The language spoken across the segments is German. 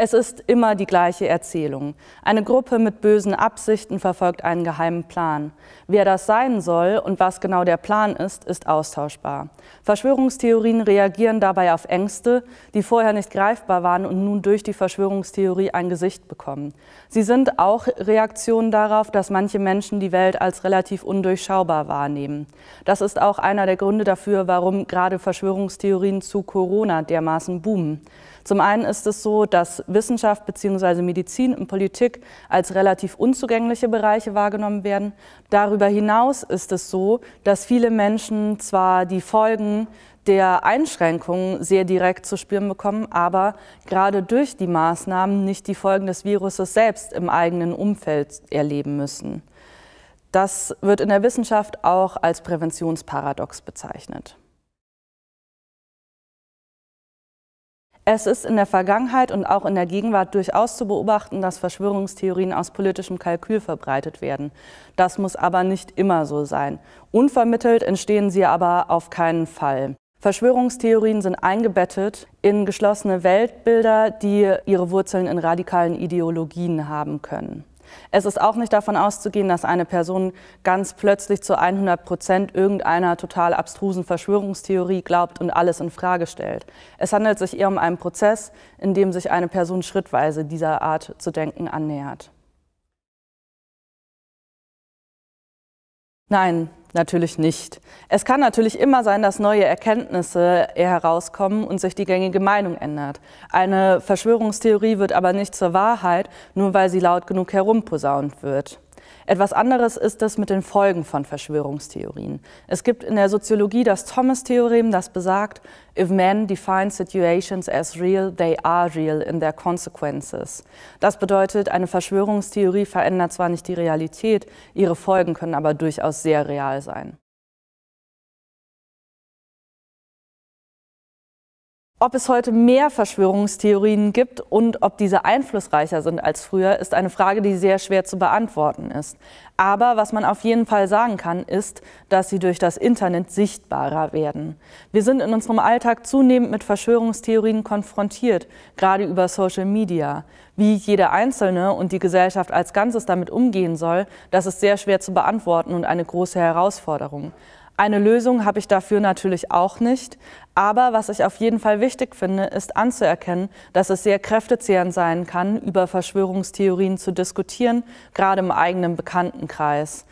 Es ist immer die gleiche Erzählung. Eine Gruppe mit bösen Absichten verfolgt einen geheimen Plan. Wer das sein soll und was genau der Plan ist, ist austauschbar. Verschwörungstheorien reagieren dabei auf Ängste, die vorher nicht greifbar waren und nun durch die Verschwörungstheorie ein Gesicht bekommen. Sie sind auch Reaktionen darauf, dass manche Menschen die Welt als relativ undurchschaubar wahrnehmen. Das ist auch einer der Gründe dafür, warum gerade Verschwörungstheorien zu Corona dermaßen boomen. Zum einen ist es so, dass Wissenschaft bzw. Medizin und Politik als relativ unzugängliche Bereiche wahrgenommen werden. Darüber hinaus ist es so, dass viele Menschen zwar die Folgen der Einschränkungen sehr direkt zu spüren bekommen, aber gerade durch die Maßnahmen nicht die Folgen des Viruses selbst im eigenen Umfeld erleben müssen. Das wird in der Wissenschaft auch als Präventionsparadox bezeichnet. Es ist in der Vergangenheit und auch in der Gegenwart durchaus zu beobachten, dass Verschwörungstheorien aus politischem Kalkül verbreitet werden. Das muss aber nicht immer so sein. Unvermittelt entstehen sie aber auf keinen Fall. Verschwörungstheorien sind eingebettet in geschlossene Weltbilder, die ihre Wurzeln in radikalen Ideologien haben können. Es ist auch nicht davon auszugehen, dass eine Person ganz plötzlich zu 100 Prozent irgendeiner total abstrusen Verschwörungstheorie glaubt und alles in Frage stellt. Es handelt sich eher um einen Prozess, in dem sich eine Person schrittweise dieser Art zu denken annähert. Nein, natürlich nicht. Es kann natürlich immer sein, dass neue Erkenntnisse eher herauskommen und sich die gängige Meinung ändert. Eine Verschwörungstheorie wird aber nicht zur Wahrheit, nur weil sie laut genug herumposaunt wird. Etwas anderes ist es mit den Folgen von Verschwörungstheorien. Es gibt in der Soziologie das Thomas-Theorem, das besagt, if men define situations as real, they are real in their consequences. Das bedeutet, eine Verschwörungstheorie verändert zwar nicht die Realität, ihre Folgen können aber durchaus sehr real sein. Ob es heute mehr Verschwörungstheorien gibt und ob diese einflussreicher sind als früher, ist eine Frage, die sehr schwer zu beantworten ist. Aber was man auf jeden Fall sagen kann, ist, dass sie durch das Internet sichtbarer werden. Wir sind in unserem Alltag zunehmend mit Verschwörungstheorien konfrontiert, gerade über Social Media. Wie jeder Einzelne und die Gesellschaft als Ganzes damit umgehen soll, das ist sehr schwer zu beantworten und eine große Herausforderung. Eine Lösung habe ich dafür natürlich auch nicht. Aber was ich auf jeden Fall wichtig finde, ist anzuerkennen, dass es sehr kräftezehrend sein kann, über Verschwörungstheorien zu diskutieren, gerade im eigenen Bekanntenkreis.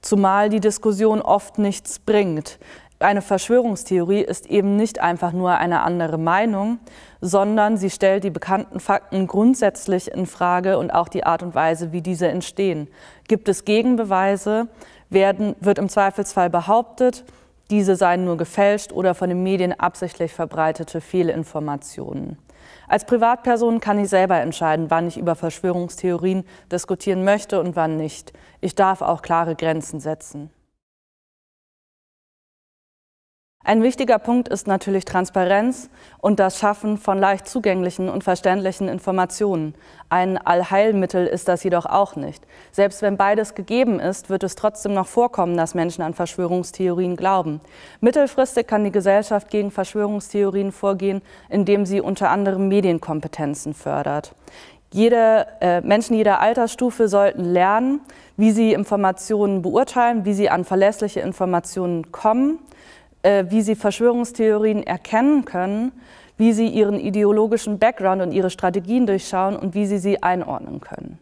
Zumal die Diskussion oft nichts bringt. Eine Verschwörungstheorie ist eben nicht einfach nur eine andere Meinung, sondern sie stellt die bekannten Fakten grundsätzlich in Frage und auch die Art und Weise, wie diese entstehen. Gibt es Gegenbeweise? werden, wird im Zweifelsfall behauptet, diese seien nur gefälscht oder von den Medien absichtlich verbreitete Fehlinformationen. Als Privatperson kann ich selber entscheiden, wann ich über Verschwörungstheorien diskutieren möchte und wann nicht. Ich darf auch klare Grenzen setzen. Ein wichtiger Punkt ist natürlich Transparenz und das Schaffen von leicht zugänglichen und verständlichen Informationen. Ein Allheilmittel ist das jedoch auch nicht. Selbst wenn beides gegeben ist, wird es trotzdem noch vorkommen, dass Menschen an Verschwörungstheorien glauben. Mittelfristig kann die Gesellschaft gegen Verschwörungstheorien vorgehen, indem sie unter anderem Medienkompetenzen fördert. Jede, äh, Menschen jeder Altersstufe sollten lernen, wie sie Informationen beurteilen, wie sie an verlässliche Informationen kommen äh, wie sie Verschwörungstheorien erkennen können, wie sie ihren ideologischen Background und ihre Strategien durchschauen und wie sie sie einordnen können.